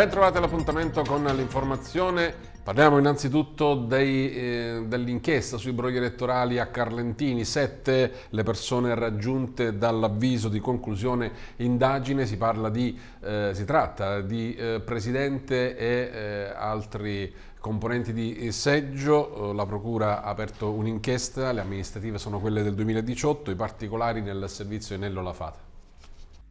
Bentrovati all'appuntamento con l'informazione. Parliamo innanzitutto eh, dell'inchiesta sui brogli elettorali a Carlentini. Sette le persone raggiunte dall'avviso di conclusione indagine. Si, di, eh, si tratta di eh, presidente e eh, altri componenti di seggio, eh, la Procura ha aperto un'inchiesta, le amministrative sono quelle del 2018, i particolari nel servizio Enello Fata.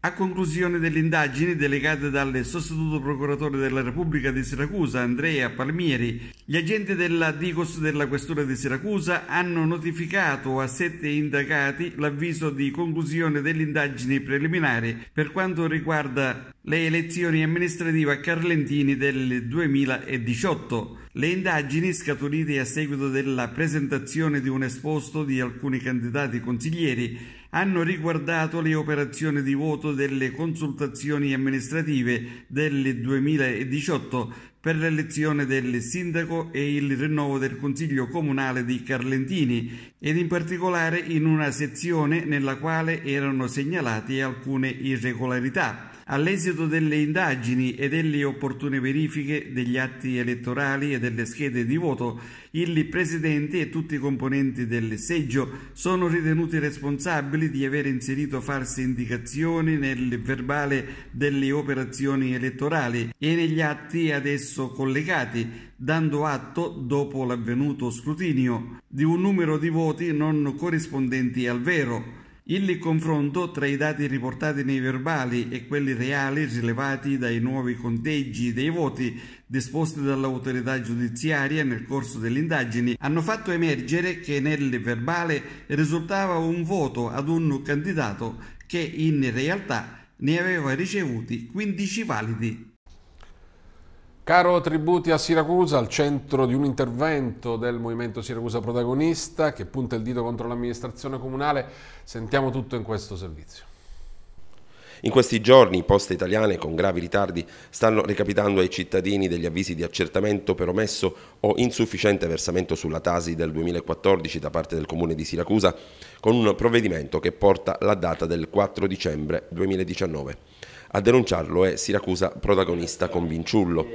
A conclusione delle indagini delegate dal sostituto procuratore della Repubblica di Siracusa, Andrea Palmieri, gli agenti della DICOS della Questura di Siracusa hanno notificato a sette indagati l'avviso di conclusione delle indagini preliminari per quanto riguarda le elezioni amministrative a Carlentini del 2018. Le indagini, scaturite a seguito della presentazione di un esposto di alcuni candidati consiglieri, hanno riguardato le operazioni di voto delle consultazioni amministrative del 2018 per l'elezione del sindaco e il rinnovo del Consiglio Comunale di Carlentini ed in particolare in una sezione nella quale erano segnalate alcune irregolarità. All'esito delle indagini e delle opportune verifiche degli atti elettorali e delle schede di voto, il Presidente e tutti i componenti del seggio sono ritenuti responsabili di aver inserito false indicazioni nel verbale delle operazioni elettorali e negli atti ad esso collegati, dando atto, dopo l'avvenuto scrutinio, di un numero di voti non corrispondenti al vero il confronto tra i dati riportati nei verbali e quelli reali rilevati dai nuovi conteggi dei voti disposti dall'autorità giudiziaria nel corso delle indagini hanno fatto emergere che nel verbale risultava un voto ad un candidato che in realtà ne aveva ricevuti 15 validi. Caro Tributi a Siracusa, al centro di un intervento del Movimento Siracusa Protagonista che punta il dito contro l'amministrazione comunale, sentiamo tutto in questo servizio. In questi giorni poste italiane con gravi ritardi stanno recapitando ai cittadini degli avvisi di accertamento per omesso o insufficiente versamento sulla Tasi del 2014 da parte del comune di Siracusa con un provvedimento che porta la data del 4 dicembre 2019. A denunciarlo è Siracusa protagonista con Vinciullo.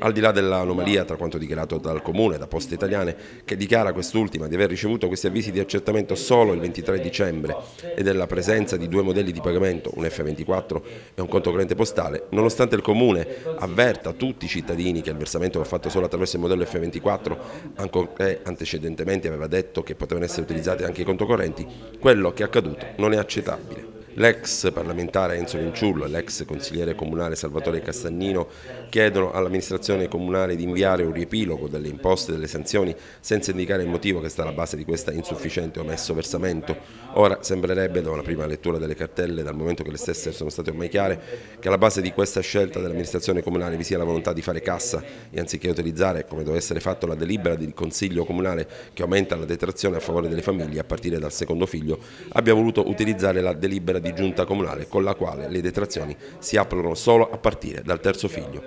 Al di là dell'anomalia tra quanto dichiarato dal Comune, da Poste Italiane, che dichiara quest'ultima di aver ricevuto questi avvisi di accertamento solo il 23 dicembre e della presenza di due modelli di pagamento, un F24 e un conto corrente postale, nonostante il Comune avverta tutti i cittadini che il versamento va fatto solo attraverso il modello F24, ancorché eh, antecedentemente aveva detto che potevano essere utilizzati anche i conto correnti, quello che è accaduto non è accettabile. L'ex parlamentare Enzo Vinciullo e l'ex consigliere comunale Salvatore Castagnino chiedono all'amministrazione comunale di inviare un riepilogo delle imposte e delle sanzioni senza indicare il motivo che sta alla base di questo insufficiente omesso versamento. Ora sembrerebbe da una prima lettura delle cartelle, dal momento che le stesse sono state ormai chiare, che alla base di questa scelta dell'amministrazione comunale vi sia la volontà di fare cassa e anziché utilizzare, come deve essere fatto, la delibera del Consiglio Comunale che aumenta la detrazione a favore delle famiglie a partire dal secondo figlio, abbia voluto utilizzare la delibera di giunta comunale con la quale le detrazioni si aprono solo a partire dal terzo figlio.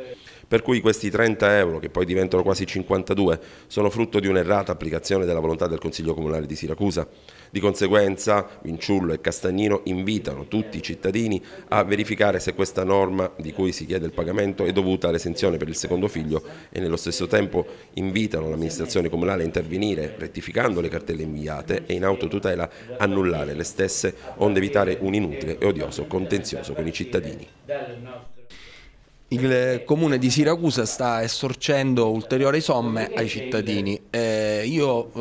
Per cui questi 30 euro, che poi diventano quasi 52, sono frutto di un'errata applicazione della volontà del Consiglio Comunale di Siracusa. Di conseguenza Vinciullo e Castagnino invitano tutti i cittadini a verificare se questa norma di cui si chiede il pagamento è dovuta all'esenzione per il secondo figlio e nello stesso tempo invitano l'amministrazione comunale a intervenire rettificando le cartelle inviate e in autotutela annullare le stesse onde evitare un inutile e odioso contenzioso con i cittadini. Il comune di Siracusa sta estorcendo ulteriori somme ai cittadini. Eh, io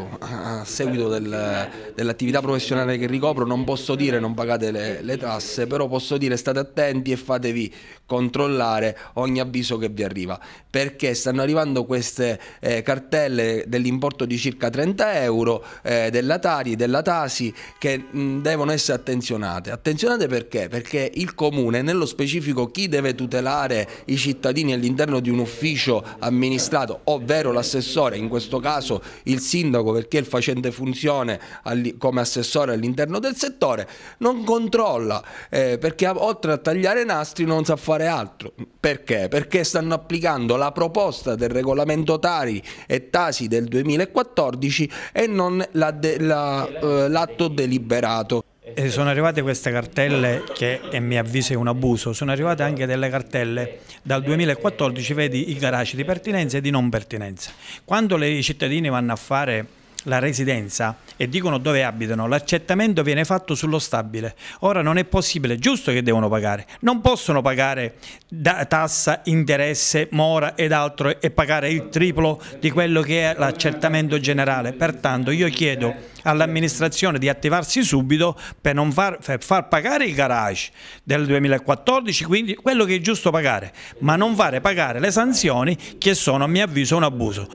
eh, a seguito del, dell'attività professionale che ricopro non posso dire non pagate le, le, tasse, però posso dire state attenti e fatevi controllare ogni avviso che vi arriva, perché stanno arrivando queste eh, cartelle dell'importo di circa 30 euro eh, della Tari, della Tasi, che mh, devono essere attenzionate. Attenzionate perché? Perché il comune, nello specifico chi deve tutelare tutelare i cittadini all'interno di un ufficio amministrato, ovvero l'assessore, in questo caso il sindaco perché è il facente funzione come assessore all'interno del settore, non controlla eh, perché oltre a tagliare nastri non sa fare altro. Perché? Perché stanno applicando la proposta del regolamento Tari e Tasi del 2014 e non l'atto la de, la, eh, deliberato. E eh, sono arrivate queste cartelle che, a mio avviso, è un abuso, sono arrivate anche delle cartelle dal 2014, vedi i garage di pertinenza e di non pertinenza. Quando i cittadini vanno a fare la residenza e dicono dove abitano, l'accettamento viene fatto sullo stabile. Ora non è possibile, è giusto che devono pagare, non possono pagare tassa, interesse, mora ed altro e pagare il triplo di quello che è l'accertamento generale. Pertanto io chiedo all'amministrazione di attivarsi subito per non far, per far pagare il garage del 2014, quindi quello che è giusto pagare, ma non fare pagare le sanzioni che sono a mio avviso un abuso.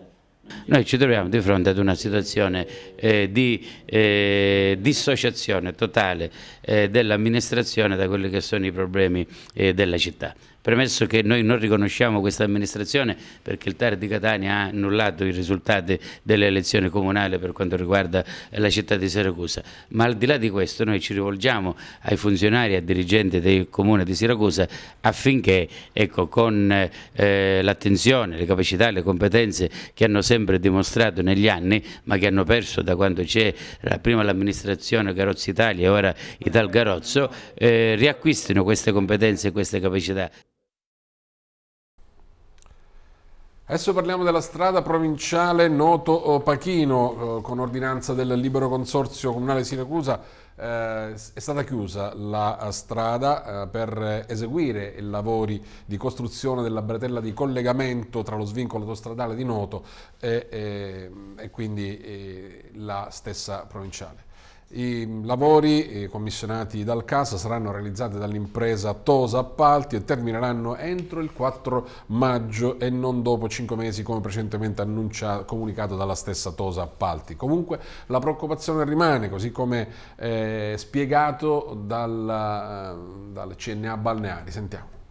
Noi ci troviamo di fronte ad una situazione eh, di eh, dissociazione totale eh, dell'amministrazione da quelli che sono i problemi eh, della città. Premesso che noi non riconosciamo questa amministrazione perché il TAR di Catania ha annullato i risultati delle elezioni comunali per quanto riguarda eh, la città di Siracusa, ma al di là di questo noi ci rivolgiamo ai funzionari e ai dirigenti del comune di Siracusa affinché ecco, con eh, l'attenzione, le capacità, le competenze che hanno sempre dimostrato negli anni ma che hanno perso da quando c'è prima l'amministrazione Carrozza Italia e ora i dal Garozzo eh, riacquistino queste competenze e queste capacità. Adesso parliamo della strada provinciale Noto-Pachino, eh, con ordinanza del Libero Consorzio Comunale Siracusa eh, è stata chiusa la strada eh, per eseguire i lavori di costruzione della bretella di collegamento tra lo svincolo autostradale di Noto e, e, ehm, e quindi e eh, la stessa provinciale. I lavori commissionati dal CAS saranno realizzati dall'impresa Tosa Appalti e termineranno entro il 4 maggio e non dopo 5 mesi come precedentemente annunciato, comunicato dalla stessa Tosa Appalti. Comunque la preoccupazione rimane, così come eh, spiegato dal, eh, dal CNA Balneari. Sentiamo.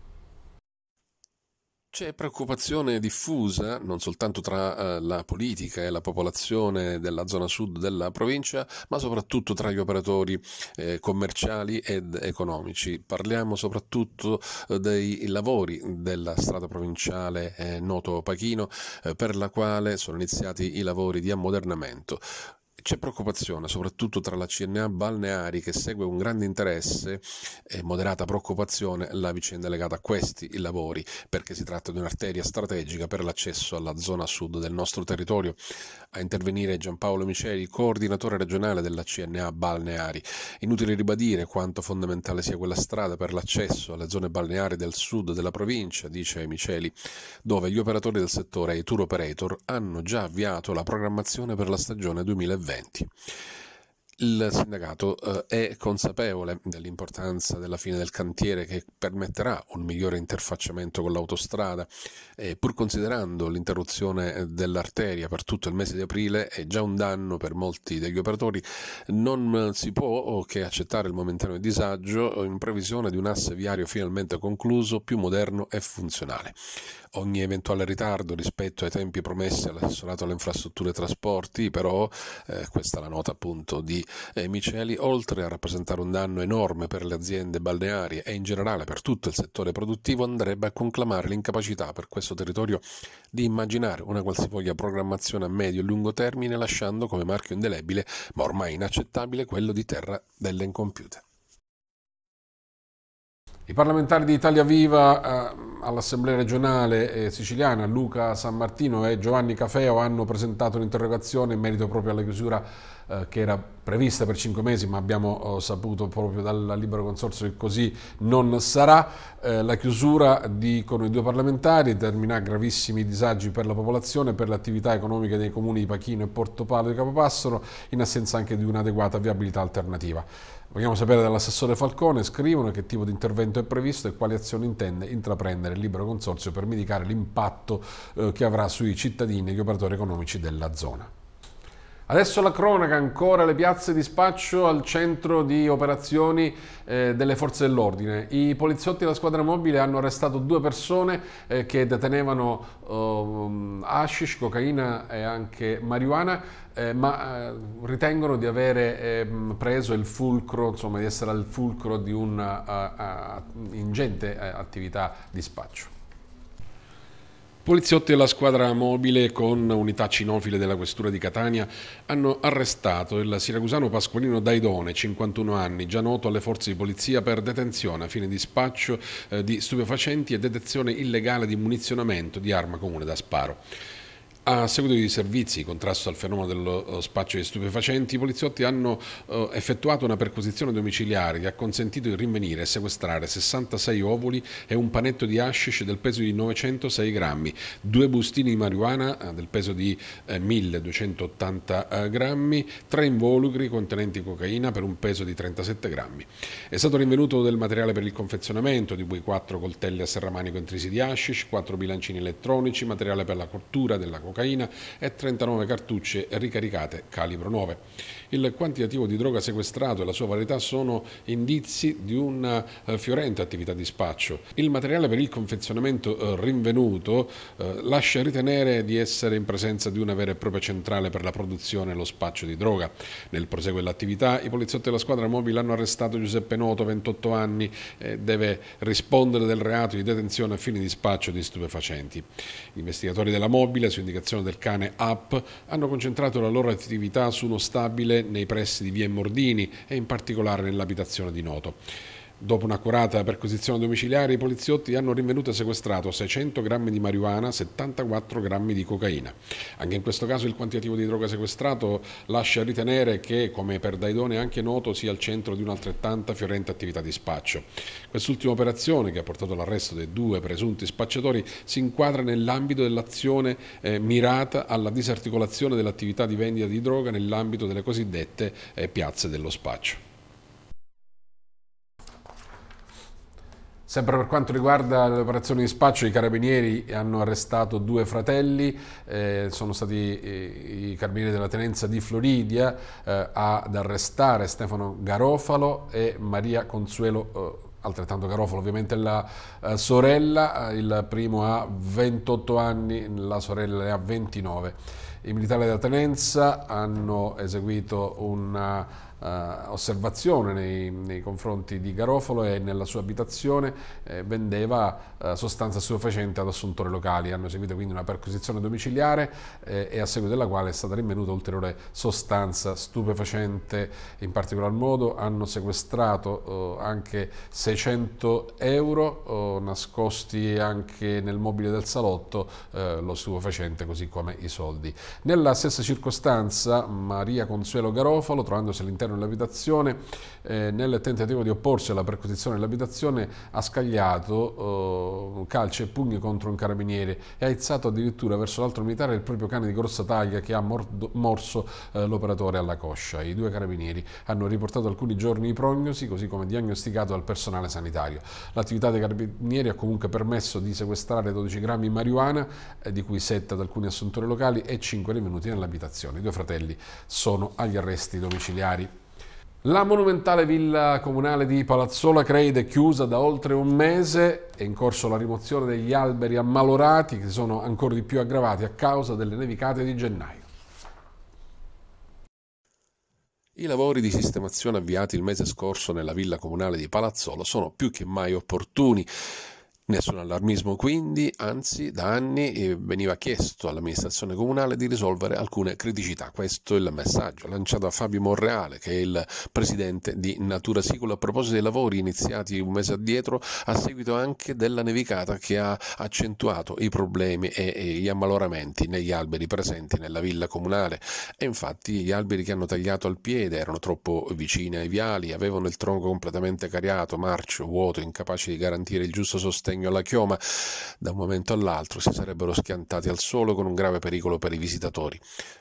C'è preoccupazione diffusa, non soltanto tra eh, la politica e la popolazione della zona sud della provincia, ma soprattutto tra gli operatori eh, commerciali ed economici. Parliamo soprattutto eh, dei lavori della strada provinciale Noto Pachino, per la quale sono iniziati i lavori di ammodernamento. C'è preoccupazione, soprattutto tra la CNA Balneari, che segue con grande interesse e moderata preoccupazione la vicenda legata a questi lavori, perché si tratta di un'arteria strategica per l'accesso alla zona sud del nostro territorio. A intervenire Giampaolo Miceli, coordinatore regionale della CNA Balneari. Inutile ribadire quanto fondamentale sia quella strada per l'accesso alle zone balneari del sud della provincia, dice Miceli, dove gli operatori del settore e i tour operator hanno già avviato la programmazione per la stagione 2020 studenti il sindacato eh, è consapevole dell'importanza della fine del cantiere che permetterà un migliore interfacciamento con l'autostrada, eh, pur considerando l'interruzione eh, dell'arteria per tutto il mese di aprile è già un danno per molti degli operatori, non eh, si può oh, che accettare il momentaneo disagio oh, in previsione di un asse viario finalmente concluso, più moderno e funzionale. Ogni eventuale ritardo rispetto ai tempi promessi all'assessorato alle infrastrutture e trasporti, però, eh, questa è la nota appunto di eh, miceli, oltre a rappresentare un danno enorme per le aziende balneari e in generale per tutto il settore produttivo, andrebbe a conclamare l'incapacità per questo territorio di immaginare una qualsivoglia programmazione a medio e lungo termine, lasciando come marchio indelebile, ma ormai inaccettabile, quello di terra delle incompiute. I parlamentari di Italia Viva... Eh all'Assemblea regionale eh, siciliana Luca San Martino e Giovanni Cafeo hanno presentato un'interrogazione in merito proprio alla chiusura eh, che era prevista per cinque mesi ma abbiamo eh, saputo proprio dal libero consorzio che così non sarà. la chiusura, dicono i due parlamentari, determinerà gravissimi disagi per la popolazione, e per le attività economiche dei comuni di Pachino e Porto Palo di Capopassoro in assenza anche di un'adeguata viabilità alternativa. Vogliamo sapere dall'assessore Falcone, scrivono che tipo di intervento è previsto e quali azioni intende intraprendere il libero consorzio per mitigare l'impatto eh, che avrà sui cittadini e gli operatori economici della zona. Adesso la cronaca, ancora le piazze di spaccio al centro di operazioni eh, delle forze dell'ordine. I poliziotti della squadra mobile hanno arrestato due persone eh, che detenevano eh, hashish, cocaina e anche marijuana, eh, ma eh, ritengono di avere ehm, preso il fulcro, insomma di essere al fulcro di un'ingente eh, attività di spaccio. Poliziotti e la squadra mobile con unità cinofile della questura di Catania hanno arrestato il siracusano Pasqualino Daidone, 51 anni, già noto alle forze di polizia per detenzione a fine di spaccio eh, di stupefacenti e detezione illegale di munizionamento di arma comune da sparo. A seguito di servizi, contrasto al fenomeno dello eh, spaccio di stupefacenti, i poliziotti hanno eh, effettuato una perquisizione domiciliare che ha consentito di rinvenire e sequestrare 66 ovuli e un panetto di hashish del peso di 906 grammi, due bustini di marijuana eh, del peso di eh, 1280 eh, grammi, tre involucri contenenti cocaina per un peso di 37 grammi. È stato rinvenuto del materiale per il confezionamento, di cui quattro coltelli a serramanico intrisi di hashish, quattro bilancini elettronici, materiale per la cottura della cocaina, cocaina e 39 cartucce ricaricate calibro 9. Il quantitativo di droga sequestrato e la sua varietà sono indizi di una eh, fiorente attività di spaccio. Il materiale per il confezionamento eh, rinvenuto eh, lascia ritenere di essere in presenza di una vera e propria centrale per la produzione e lo spaccio di droga. Nel proseguo dell'attività i poliziotti della squadra mobile hanno arrestato Giuseppe Noto, 28 anni, e deve rispondere del reato di detenzione a fini di spaccio di stupefacenti. Gli investigatori della mobile, su indicazione Associazione del Cane App hanno concentrato la loro attività su uno stabile nei pressi di Via Mordini e in particolare nell'abitazione di Noto. Dopo un'accurata perquisizione domiciliare, i poliziotti hanno rinvenuto e sequestrato 600 grammi di marijuana, e 74 grammi di cocaina. Anche in questo caso il quantitativo di droga sequestrato lascia ritenere che, come per Daidone anche noto, sia al centro di un'altrettanta fiorente attività di spaccio. Quest'ultima operazione, che ha portato all'arresto dei due presunti spacciatori, si inquadra nell'ambito dell'azione eh, mirata alla disarticolazione dell'attività di vendita di droga nell'ambito delle cosiddette eh, piazze dello spaccio. Sempre per quanto riguarda le operazioni di spaccio, i carabinieri hanno arrestato due fratelli, eh, sono stati eh, i carabinieri della tenenza di Floridia eh, ad arrestare Stefano Garofalo e Maria Consuelo eh, altrettanto Garofalo ovviamente la eh, sorella, eh, il primo ha 28 anni, la sorella ne ha 29. I militari della tenenza hanno eseguito una Uh, osservazione nei, nei, confronti di Garofalo e nella sua abitazione eh, vendeva uh, sostanza stupefacente ad assuntori locali. Hanno seguito quindi una perquisizione domiciliare eh, e a seguito della quale è stata rinvenuta ulteriore sostanza stupefacente. In particolar modo hanno sequestrato uh, anche 600 euro nascosti anche nel mobile del salotto, lo stupefacente così come i soldi. Nella stessa circostanza Maria Consuelo Garofalo, trovandosi all'interno all'interno dell'abitazione eh, nel tentativo di opporsi alla perquisizione dell'abitazione ha scagliato eh, calci e pugni contro un carabiniere e ha izzato addirittura verso l'altro militare il proprio cane di grossa taglia che ha mordo, morso eh, l'operatore alla coscia. I due carabinieri hanno riportato alcuni giorni di prognosi così come diagnosticato dal personale sanitario. L'attività dei carabinieri ha comunque permesso di sequestrare 12 grammi di marijuana eh, di cui 7 ad alcuni assuntori locali e 5 rinvenuti nell'abitazione. I due fratelli sono agli arresti domiciliari. La monumentale villa comunale di Palazzola Creide, è chiusa da oltre un mese, è in corso la rimozione degli alberi ammalorati che si sono ancora di più aggravati a causa delle nevicate di gennaio. I lavori di sistemazione avviati il mese scorso nella villa comunale di Palazzola sono più che mai opportuni. Nessun allarmismo quindi, anzi da anni eh, veniva chiesto all'amministrazione comunale di risolvere alcune criticità. Questo è il messaggio lanciato a Fabio Monreale, che è il presidente di Natura Sicula, a proposito dei lavori iniziati un mese addietro a seguito anche della nevicata che ha accentuato i problemi e gli ammaloramenti negli alberi presenti nella villa comunale. E infatti gli alberi che hanno tagliato al piede erano troppo vicini ai viali, avevano il tronco completamente cariato, marcio, vuoto, incapace di garantire il giusto sostegno sostegno alla chioma, da un momento all'altro si sarebbero schiantati al suolo con un grave pericolo per i visitatori.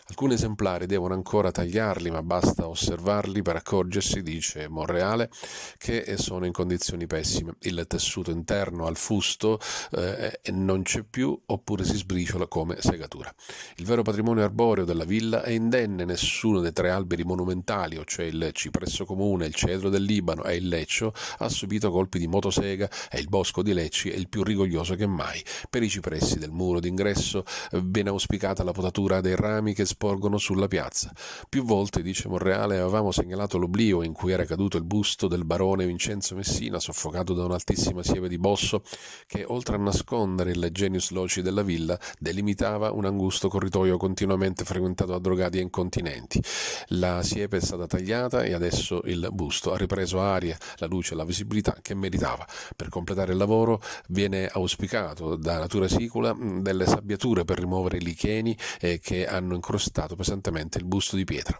Alcuni esemplari devono ancora tagliarli, ma basta osservarli per accorgersi, dice Monreale, che sono in condizioni pessime. Il tessuto interno al fusto eh, non c'è più oppure si sbriciola come segatura. Il vero patrimonio arboreo della villa è indenne, nessuno dei tre alberi monumentali, o cioè il cipresso comune, il cedro del Libano e il leccio, ha subito colpi di motosega e il bosco di Lecce Ricci è il più rigoglioso che mai. Per i cipressi del muro d'ingresso, ben auspicata la potatura dei rami che sporgono sulla piazza. Più volte, dice Monreale, avevamo segnalato l'oblio in cui era caduto il busto del barone Vincenzo Messina, soffocato da un'altissima sieve di bosso, che oltre a nascondere il genius loci della villa, delimitava un angusto corridoio continuamente frequentato da drogati e incontinenti. La siepe è stata tagliata e adesso il busto ha ripreso aria, la luce e la visibilità che meritava. Per completare il lavoro Viene auspicato da Natura Sicula mm, delle sabbiature per rimuovere i licheni eh, che hanno incrostato pesantemente il busto di pietra.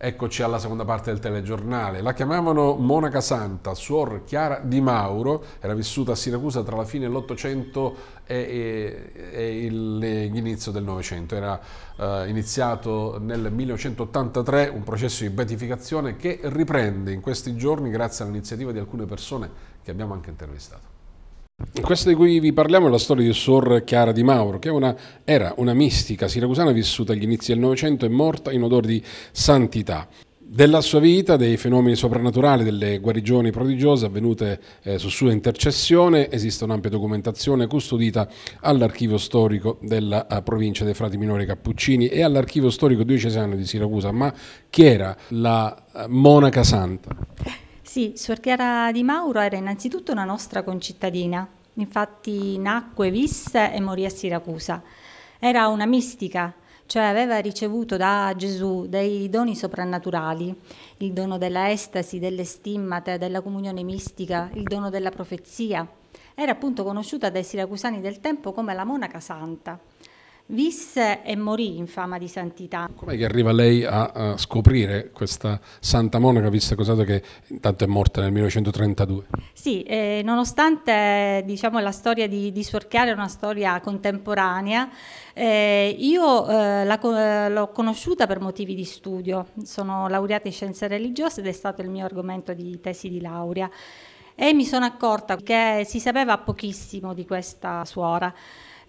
Eccoci alla seconda parte del telegiornale. La chiamavano Monaca Santa, suor Chiara Di Mauro, era vissuta a Siracusa tra la fine dell'Ottocento e, e, e l'inizio del Novecento. Era eh, iniziato nel 1983 un processo di beatificazione che riprende in questi giorni grazie all'iniziativa di alcune persone che abbiamo anche intervistato. Questa di cui vi parliamo è la storia di Sor Chiara di Mauro, che una, era una mistica siracusana vissuta agli inizi del Novecento e morta in odore di santità. Della sua vita, dei fenomeni soprannaturali, delle guarigioni prodigiose avvenute eh, su sua intercessione, esiste un'ampia documentazione custodita all'archivio storico della eh, provincia dei Frati Minori Cappuccini e all'archivio storico diocesano di Siracusa. Ma chi era la eh, monaca santa? Sì, Suor Chiara Di Mauro era innanzitutto una nostra concittadina, infatti nacque, visse e morì a Siracusa. Era una mistica, cioè aveva ricevuto da Gesù dei doni soprannaturali, il dono della estasi, delle stimmate, della comunione mistica, il dono della profezia. Era appunto conosciuta dai siracusani del tempo come la monaca santa visse e morì in fama di santità. Com'è che arriva lei a, a scoprire questa santa monaca, vista cos'è che intanto è morta nel 1932? Sì, eh, nonostante diciamo, la storia di, di Suor Chiara è una storia contemporanea, eh, io eh, l'ho conosciuta per motivi di studio, sono laureata in scienze religiose ed è stato il mio argomento di tesi di laurea e mi sono accorta che si sapeva pochissimo di questa suora.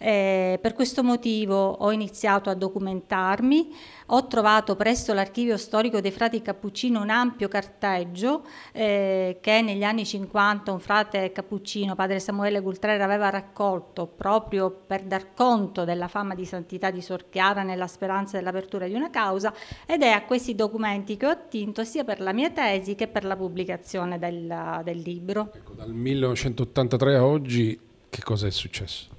Eh, per questo motivo ho iniziato a documentarmi, ho trovato presso l'archivio storico dei frati Cappuccino un ampio carteggio eh, che negli anni 50 un frate cappuccino, padre Samuele Gultrera, aveva raccolto proprio per dar conto della fama di santità di Sor Chiara nella speranza dell'apertura di una causa ed è a questi documenti che ho attinto sia per la mia tesi che per la pubblicazione del, del libro. Ecco, dal 1983 a oggi che cosa è successo?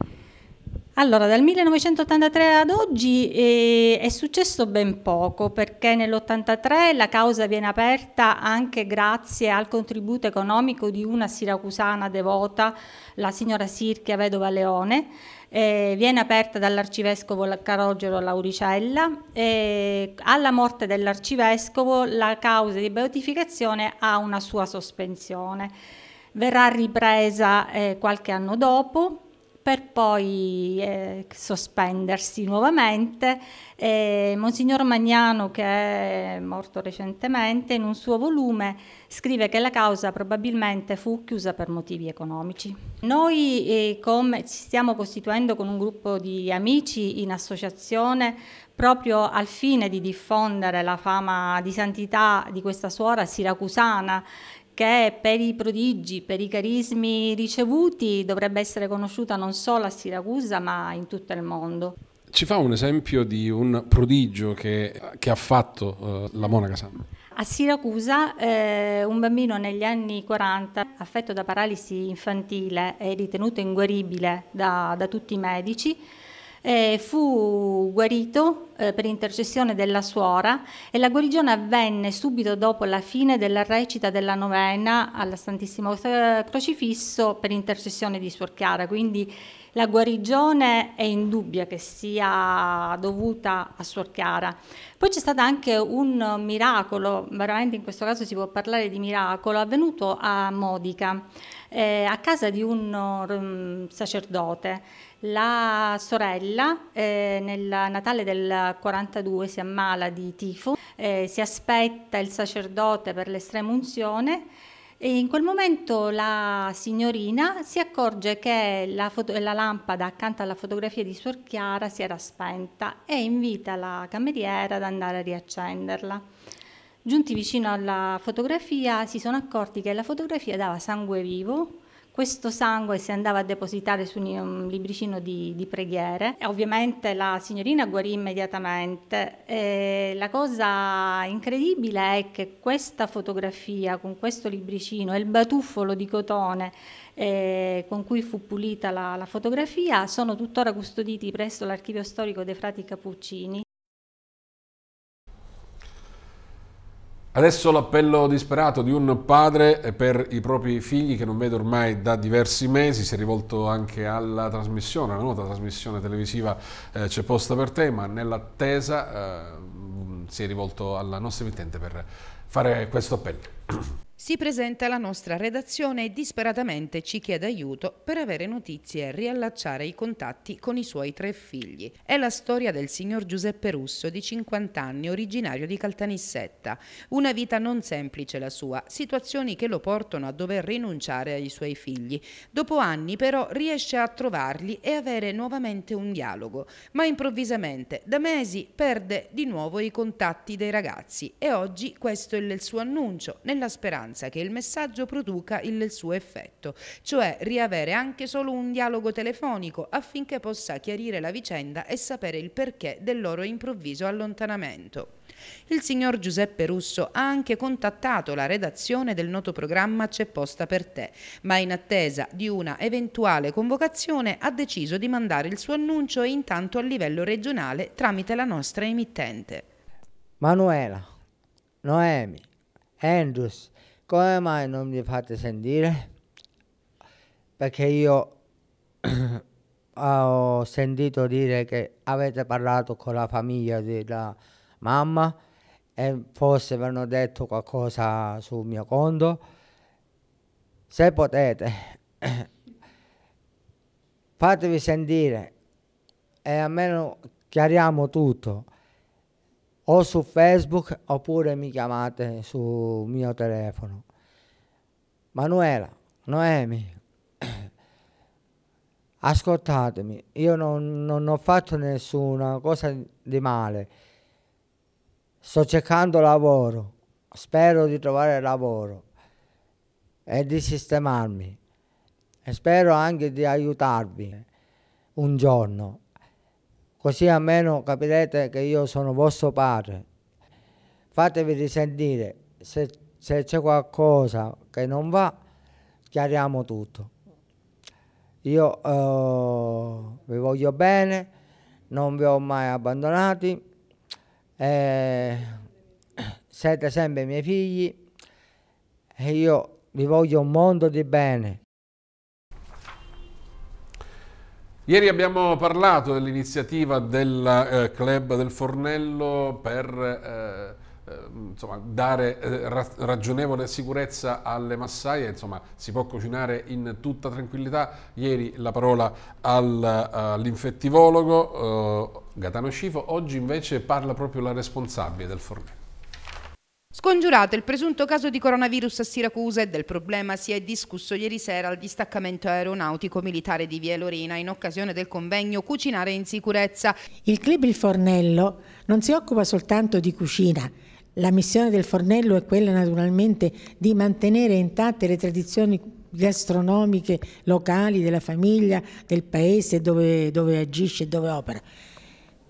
Allora, dal 1983 ad oggi eh, è successo ben poco perché nell'83 la causa viene aperta anche grazie al contributo economico di una siracusana devota, la signora Sirchia Vedova Leone, eh, viene aperta dall'arcivescovo Carogero Lauricella. e eh, alla morte dell'arcivescovo la causa di beatificazione ha una sua sospensione. Verrà ripresa eh, qualche anno dopo per poi eh, sospendersi nuovamente. E eh, Monsignor Magnano, che è morto recentemente, in un suo volume scrive che la causa probabilmente fu chiusa per motivi economici. Noi eh, come, ci stiamo costituendo con un gruppo di amici in associazione proprio al fine di diffondere la fama di santità di questa suora siracusana che per i prodigi, per i carismi ricevuti dovrebbe essere conosciuta non solo a Siracusa ma in tutto il mondo. Ci fa un esempio di un prodigio che, che ha fatto eh, la monaca Sam. A Siracusa eh, un bambino negli anni 40 affetto da paralisi infantile e ritenuto inguaribile da, da tutti i medici eh, fu guarito eh, per intercessione della suora e la guarigione avvenne subito dopo la fine della recita della novena alla Santissimo Crocifisso per intercessione di Suor Chiara. Quindi la guarigione è indubbia che sia dovuta a Suor Chiara. Poi c'è stato anche un miracolo, veramente in questo caso si può parlare di miracolo, avvenuto a Modica eh, a casa di un um, sacerdote. La sorella eh, nel Natale del 42 si ammala di tifo, eh, si aspetta il sacerdote per l'estrema unzione e in quel momento la signorina si accorge che la, la, lampada accanto alla fotografia di Suor Chiara si era spenta e invita la cameriera ad andare a riaccenderla. Giunti vicino alla fotografia si sono accorti che la fotografia dava sangue vivo, questo sangue si andava a depositare su un libricino di, di preghiere e ovviamente la signorina guarì immediatamente. E la cosa incredibile è che questa fotografia con questo libricino e il batuffolo di cotone eh, con cui fu pulita la, la fotografia sono tuttora custoditi presso l'archivio storico dei frati Cappuccini. Adesso l'appello disperato di un padre per i propri figli che non vede ormai da diversi mesi, si è rivolto anche alla trasmissione, alla nota trasmissione televisiva eh, C'è posta per te, ma nell'attesa eh, si è rivolto alla nostra emittente per fare questo appello. si presenta alla nostra redazione e disperatamente ci chiede aiuto per avere notizie e riallacciare i contatti con i suoi tre figli. È la storia del signor Giuseppe Russo di 50 anni, originario di Caltanissetta. Una vita non semplice la sua, situazioni che lo portano a dover rinunciare ai suoi figli. Dopo anni però riesce a trovarli e avere nuovamente un dialogo, ma improvvisamente da mesi perde di nuovo i contatti dei ragazzi e oggi questo è il suo annuncio nella speranza speranza che il messaggio produca il suo effetto, cioè riavere anche solo un dialogo telefonico affinché possa chiarire la vicenda e sapere il perché del loro improvviso allontanamento. Il signor Giuseppe Russo ha anche contattato la redazione del noto programma C'è posta per te, ma in attesa di una eventuale convocazione ha deciso di mandare il suo annuncio intanto a livello regionale tramite la nostra emittente. Manuela, Noemi, Andrews come mai non vi fate sentire? Perché io ho sentito dire che avete parlato con la famiglia della mamma e forse vi hanno detto qualcosa sul mio conto. Se potete, fatevi sentire e almeno chiariamo tutto o su Facebook oppure mi chiamate sul mio telefono. Manuela, Noemi, ascoltatemi, io non, non, ho fatto nessuna cosa di male, sto cercando lavoro, spero di trovare lavoro e di sistemarmi e spero anche di aiutarvi un giorno così almeno capirete che io sono vostro padre. Fatevi risentire, se, se c'è qualcosa che non va, chiariamo tutto. Io eh, vi voglio bene, non vi ho mai abbandonati, eh, siete sempre i miei figli e io vi voglio un mondo di bene. Ieri abbiamo parlato dell'iniziativa del eh, Club del Fornello per eh, eh insomma, dare eh, ra ragionevole sicurezza alle massaie, insomma, si può cucinare in tutta tranquillità. Ieri la parola al, all'infettivologo eh, Gatano Scifo, oggi invece parla proprio la responsabile del fornello. Scongiurato il presunto caso di coronavirus a Siracusa e del problema si è discusso ieri sera al distaccamento aeronautico militare di Via Lorena in occasione del convegno Cucinare in sicurezza. Il club Il Fornello non si occupa soltanto di cucina. La missione del Fornello è quella naturalmente di mantenere intatte le tradizioni gastronomiche locali della famiglia, del paese dove, dove agisce e dove opera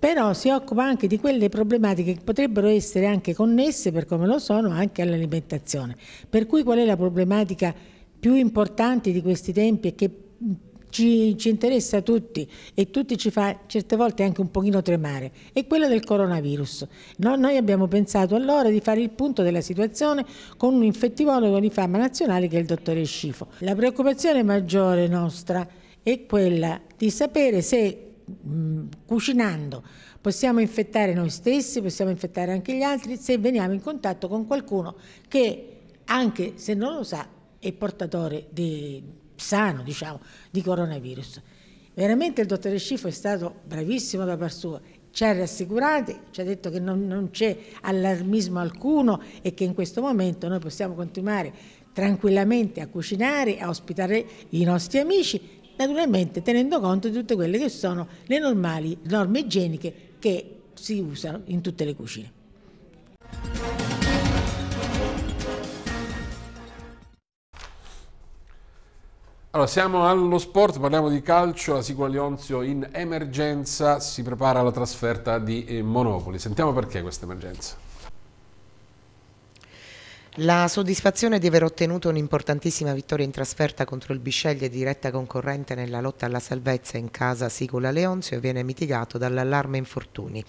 però si occupa anche di quelle problematiche che potrebbero essere anche connesse, per come lo sono, anche all'alimentazione. Per cui qual è la problematica più importante di questi tempi e che mm, ci, ci interessa a tutti e tutti ci fa certe volte anche un pochino tremare, è quella del coronavirus. No, noi abbiamo pensato allora di fare il punto della situazione con un infettivologo di fama nazionale che è il dottore Scifo. La preoccupazione maggiore nostra è quella di sapere se Mm, cucinando possiamo infettare noi stessi, possiamo infettare anche gli altri se veniamo in contatto con qualcuno che anche se non lo sa è portatore di, sano diciamo, di coronavirus. Veramente il dottore Scifo è stato bravissimo da parte sua ci ha rassicurati, ci ha detto che non, non c'è allarmismo alcuno e che in questo momento noi possiamo continuare tranquillamente a cucinare, a ospitare i nostri amici naturalmente tenendo conto di tutte quelle che sono le normali norme igieniche che si usano in tutte le cucine. Allora, siamo allo sport, parliamo di calcio, la Sigua Lionzio in emergenza, si prepara alla trasferta di eh, Monopoli. Sentiamo perché questa emergenza. La soddisfazione di aver ottenuto un'importantissima vittoria in trasferta contro il Bisceglie diretta concorrente nella lotta alla salvezza in casa Sicula Leonzio viene mitigato dall'allarme infortuni.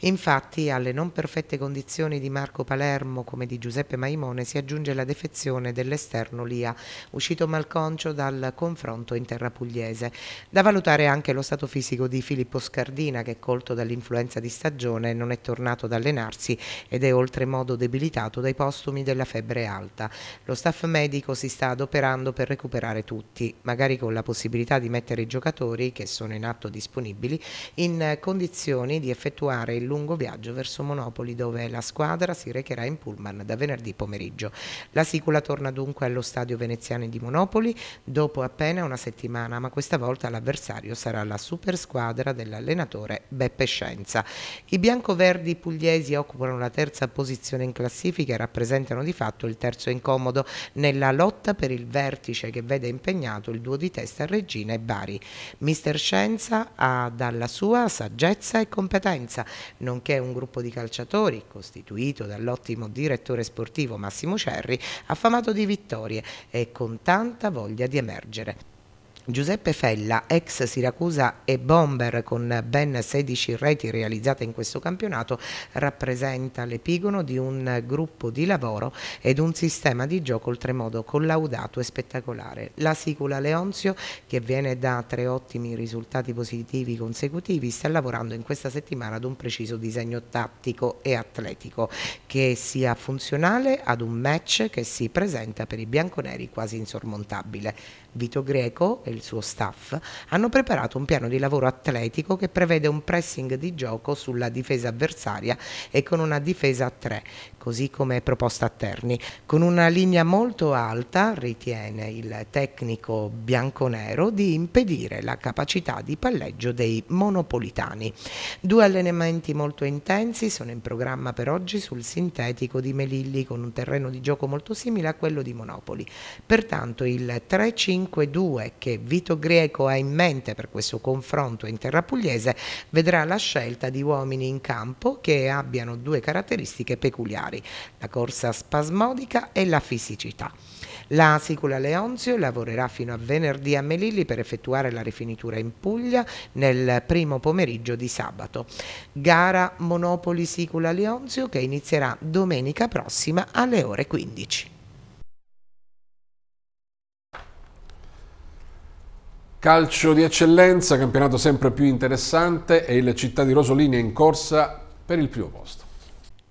Infatti alle non perfette condizioni di Marco Palermo come di Giuseppe Maimone si aggiunge la defezione dell'esterno Lia, uscito malconcio dal confronto in terra pugliese. Da valutare anche lo stato fisico di Filippo Scardina che colto dall'influenza di stagione non è tornato ad allenarsi ed è oltremodo debilitato dai postumi della festa febbre alta. Lo staff medico si sta adoperando per recuperare tutti, magari con la possibilità di mettere i giocatori, che sono in atto disponibili, in condizioni di effettuare il lungo viaggio verso Monopoli dove la squadra si recherà in pullman da venerdì pomeriggio. La Sicula torna dunque allo stadio veneziano di Monopoli dopo appena una settimana, ma questa volta l'avversario sarà la super squadra dell'allenatore Beppe Scienza. I biancoverdi pugliesi occupano la terza posizione in classifica e rappresentano di fatto il terzo incomodo nella lotta per il vertice che vede impegnato il duo di testa Regina e Bari. Mister Scienza ha dalla sua saggezza e competenza, nonché un gruppo di calciatori costituito dall'ottimo direttore sportivo Massimo Cerri, affamato di vittorie e con tanta voglia di emergere. Giuseppe Fella, ex Siracusa e bomber con ben 16 reti realizzate in questo campionato, rappresenta l'epigono di un gruppo di lavoro ed un sistema di gioco oltremodo collaudato e spettacolare. La Sicula Leonzio, che viene da tre ottimi risultati positivi consecutivi, sta lavorando in questa settimana ad un preciso disegno tattico e atletico che sia funzionale ad un match che si presenta per i bianconeri quasi insormontabile. Vito Greco e il suo staff hanno preparato un piano di lavoro atletico che prevede un pressing di gioco sulla difesa avversaria e con una difesa a tre, così come proposta a Terni. Con una linea molto alta, ritiene il tecnico bianconero, di impedire la capacità di palleggio dei monopolitani. Due allenamenti molto intensi sono in programma per oggi sul sintetico di Melilli con un terreno di gioco molto simile a quello di Monopoli. Pertanto il 3-5 5-2 che Vito Greco ha in mente per questo confronto in terra pugliese vedrà la scelta di uomini in campo che abbiano due caratteristiche peculiari, la corsa spasmodica e la fisicità. La Sicula Leonzio lavorerà fino a venerdì a Melilli per effettuare la rifinitura in Puglia nel primo pomeriggio di sabato. Gara Monopoli Sicula Leonzio che inizierà domenica prossima alle ore 15. Calcio di eccellenza, campionato sempre più interessante e il Città di Rosolini è in corsa per il primo posto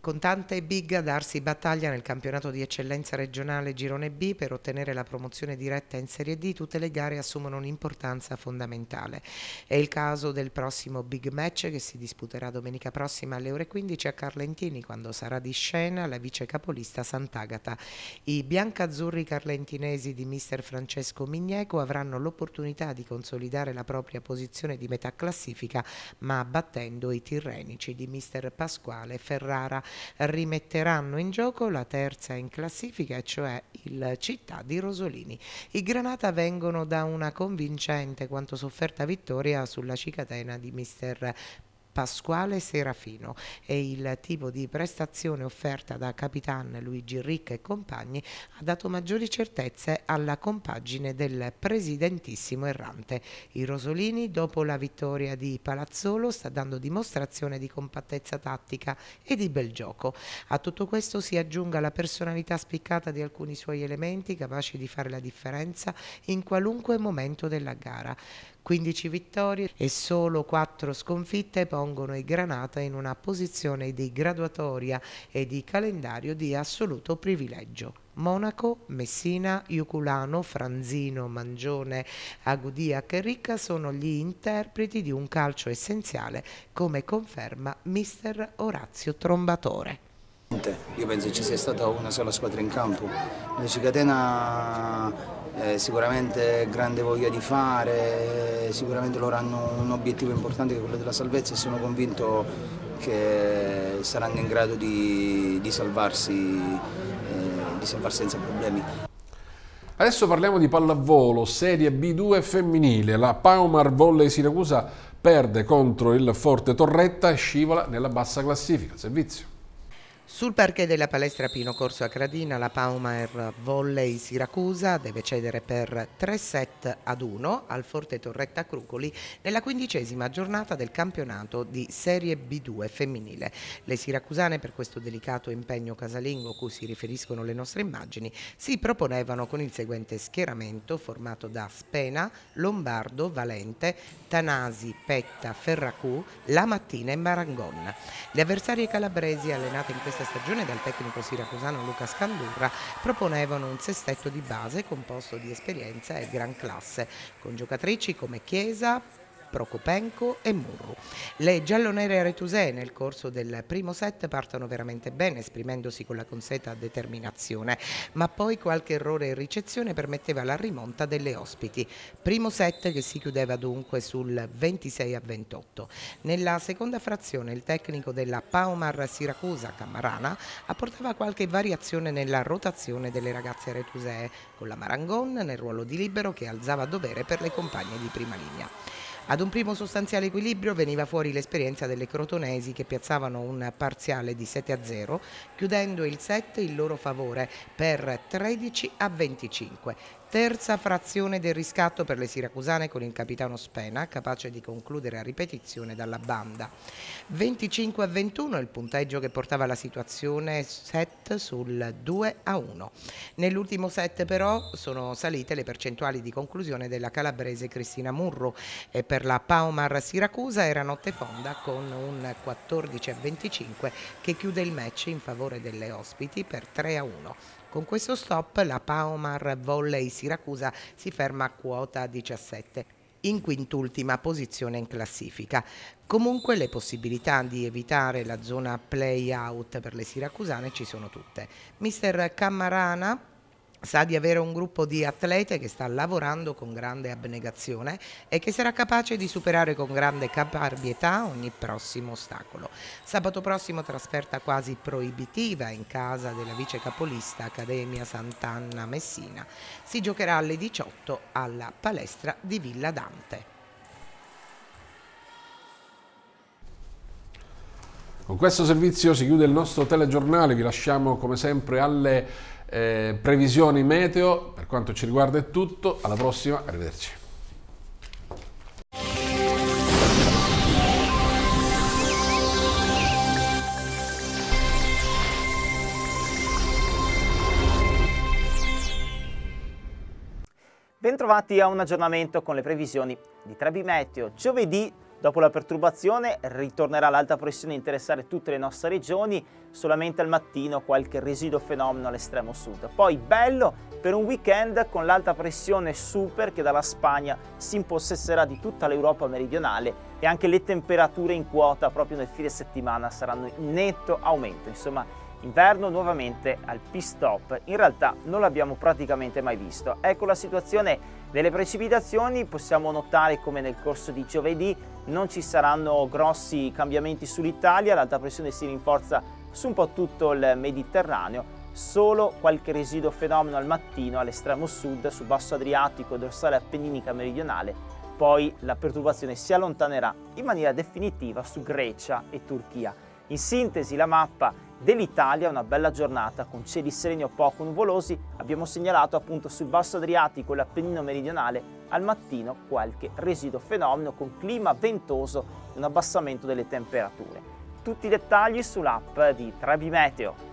con Tanta Big a darsi battaglia nel campionato di eccellenza regionale Girone B per ottenere la promozione diretta in Serie D, tutte le gare assumono un'importanza fondamentale. È il caso del prossimo big match che si disputerà domenica prossima alle ore 15 a Carlentini quando sarà di scena la vice capolista Sant'Agata. I biancazzurri carlentinesi di mister Francesco Migneco avranno l'opportunità di consolidare la propria posizione di metà classifica ma battendo i tirrenici di mister Pasquale Ferrara rimetteranno in gioco la terza in classifica, cioè il Città di Rosolini. I Granata vengono da una convincente quanto sofferta vittoria sulla Cicatena di mister Pasquale Serafino e il tipo di prestazione offerta da Capitan Luigi Ricca e compagni ha dato maggiori certezze alla compagine del presidentissimo errante. I Rosolini, dopo la vittoria di Palazzolo, sta dando dimostrazione di compattezza tattica e di bel gioco. A tutto questo si aggiunga la personalità spiccata di alcuni suoi elementi capaci di fare la differenza in qualunque momento della gara. 15 vittorie e solo 4 sconfitte pongono i Granata in una posizione di graduatoria e di calendario di assoluto privilegio. Monaco, Messina, Iuculano, Franzino, Mangione, Agudia e Ricca sono gli interpreti di un calcio essenziale, come conferma mister Orazio Trombatore. Io penso che ci sia stata una sola squadra in campo, La Catena eh, sicuramente grande voglia di fare, eh, sicuramente loro hanno un obiettivo importante che è quello della salvezza e sono convinto che saranno in grado di, di, salvarsi, eh, di salvarsi senza problemi. Adesso parliamo di pallavolo, serie B2 femminile. La Paumar Volley Siracusa perde contro il Forte Torretta e scivola nella bassa classifica. Servizio. Sul parquet della palestra Pino Corso a Cradina la Palmer Volley Siracusa deve cedere per 3 set ad 1 al Forte Torretta Crucoli nella quindicesima giornata del campionato di Serie B2 femminile. Le siracusane per questo delicato impegno casalingo cui si riferiscono le nostre immagini si proponevano con il seguente schieramento formato da Spena, Lombardo, Valente, Tanasi, Petta, Ferracù, La Mattina e Marangon. Le avversarie calabresi allenate in questo questa stagione dal tecnico siracusano Luca Scandurra proponevano un sestetto di base composto di esperienza e gran classe, con giocatrici come Chiesa, Procopenco e Murru. Le giallonere aretusee nel corso del primo set partono veramente bene, esprimendosi con la consueta determinazione, ma poi qualche errore in ricezione permetteva la rimonta delle ospiti. Primo set che si chiudeva dunque sul 26 a 28. Nella seconda frazione il tecnico della Paomar Siracusa, Camarana, apportava qualche variazione nella rotazione delle ragazze aretusee, con la Marangon nel ruolo di libero che alzava a dovere per le compagne di prima linea. Ad un primo sostanziale equilibrio veniva fuori l'esperienza delle crotonesi che piazzavano un parziale di 7 a 0, chiudendo il set in loro favore per 13 a 25 terza frazione del riscatto per le siracusane con il capitano Spena, capace di concludere a ripetizione dalla banda. 25 a 21 il punteggio che portava la situazione set sul 2 a 1. Nell'ultimo set però sono salite le percentuali di conclusione della calabrese Cristina Murru e per la Paomar Siracusa era notte fonda con un 14 a 25 che chiude il match in favore delle ospiti per 3 a 1. Con questo stop la Paomar Volley Siracusa si ferma a quota 17 in quintultima posizione in classifica. Comunque le possibilità di evitare la zona play-out per le siracusane ci sono tutte. Mister Cammarana sa di avere un gruppo di atlete che sta lavorando con grande abnegazione e che sarà capace di superare con grande caparbietà ogni prossimo ostacolo. Sabato prossimo trasferta quasi proibitiva in casa della vice capolista Accademia Sant'Anna Messina. Si giocherà alle 18 alla palestra di Villa Dante. Con questo servizio si chiude il nostro telegiornale, vi lasciamo come sempre alle eh, previsioni meteo, per quanto ci riguarda è tutto, alla prossima, arrivederci. Bentrovati a un aggiornamento con le previsioni di Trebi Meteo. Giovedì Dopo la perturbazione ritornerà l'alta pressione a interessare tutte le nostre regioni, solamente al mattino qualche residuo fenomeno all'estremo sud. Poi bello per un weekend con l'alta pressione super che dalla Spagna si impossesserà di tutta l'Europa meridionale e anche le temperature in quota proprio nel fine settimana saranno in netto aumento. Insomma, Inverno nuovamente al pit-stop, in realtà non l'abbiamo praticamente mai visto. Ecco la situazione delle precipitazioni, possiamo notare come nel corso di giovedì non ci saranno grossi cambiamenti sull'Italia, l'alta pressione si rinforza su un po' tutto il Mediterraneo, solo qualche residuo fenomeno al mattino all'estremo sud, sul basso Adriatico, dorsale appenninica meridionale, poi la perturbazione si allontanerà in maniera definitiva su Grecia e Turchia. In sintesi la mappa dell'Italia, una bella giornata con cieli sereni o poco nuvolosi, abbiamo segnalato appunto sul basso Adriatico e l'Appennino meridionale al mattino qualche residuo fenomeno con clima ventoso e un abbassamento delle temperature. Tutti i dettagli sull'app di Trebi Meteo.